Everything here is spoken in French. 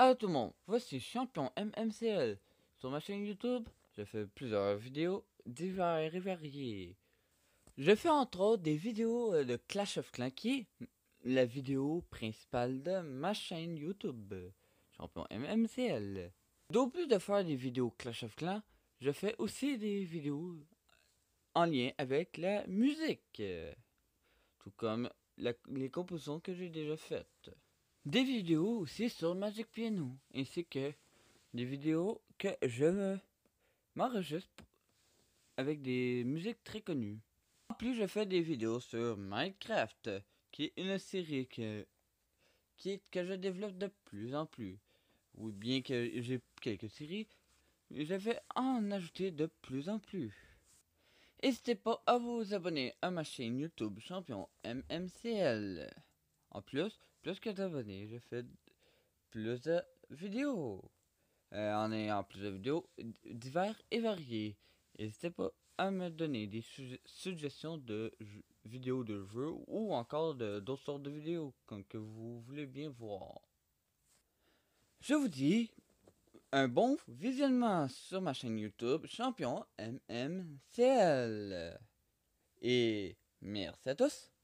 Allo ah, tout le monde, voici Champion MMCL. Sur ma chaîne YouTube, je fais plusieurs vidéos divers et variées. Je fais entre autres des vidéos euh, de Clash of Clans qui est la vidéo principale de ma chaîne YouTube, Champion MMCL. D'au plus de faire des vidéos Clash of Clans, je fais aussi des vidéos en lien avec la musique, tout comme les compositions que j'ai déjà faites des vidéos aussi sur Magic Piano, ainsi que des vidéos que je m'enregistre avec des musiques très connues. En plus, je fais des vidéos sur Minecraft, qui est une série que, que je développe de plus en plus. Ou bien que j'ai quelques séries, je vais en ajouter de plus en plus. N'hésitez pas à vous abonner à ma chaîne YouTube Champion MMCL. En plus, plus que d'abonnés, je fais plus de vidéos. Euh, en ayant plus de vidéos diverses et variées. N'hésitez pas à me donner des suggestions de vidéos de jeux ou encore d'autres sortes de vidéos comme que vous voulez bien voir. Je vous dis un bon visionnement sur ma chaîne YouTube Champion MMCL. Et merci à tous.